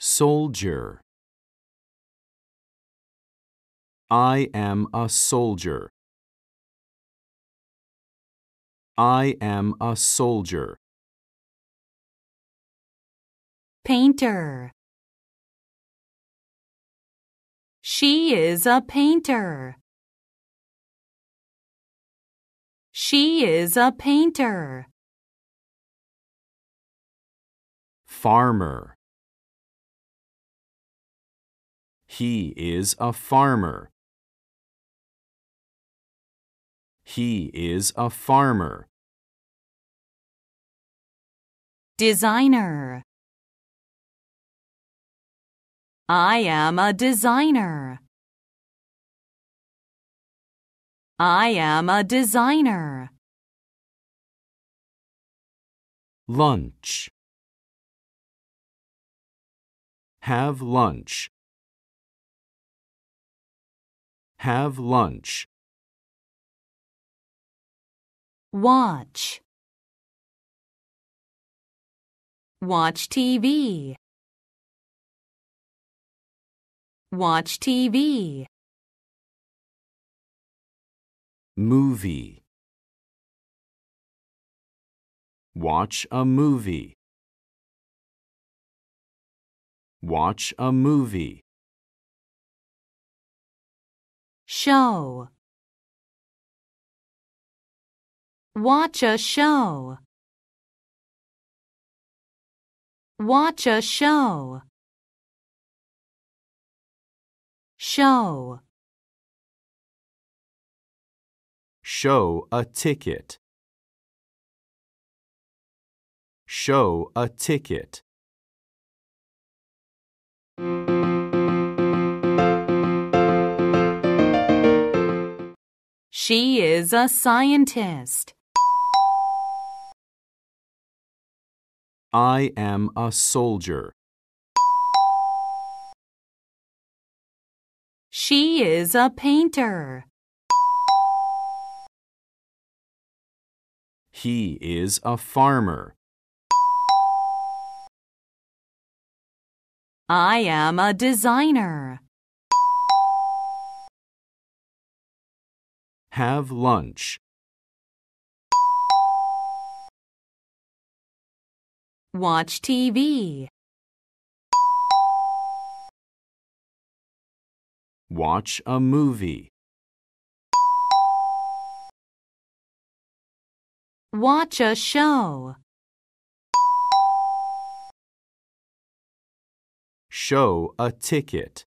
Soldier. I am a soldier. I am a soldier. Painter. She is a painter. She is a painter. Farmer. He is a farmer. He is a farmer. Designer. I am a designer. I am a designer. Lunch. Have lunch. Have lunch. Watch. Watch TV. Watch TV. Movie. Watch a movie. Watch a movie. show watch a show watch a show show show a ticket show a ticket She is a scientist. I am a soldier. She is a painter. He is a farmer. I am a designer. Have lunch. Watch TV. Watch a movie. Watch a show. Show a ticket.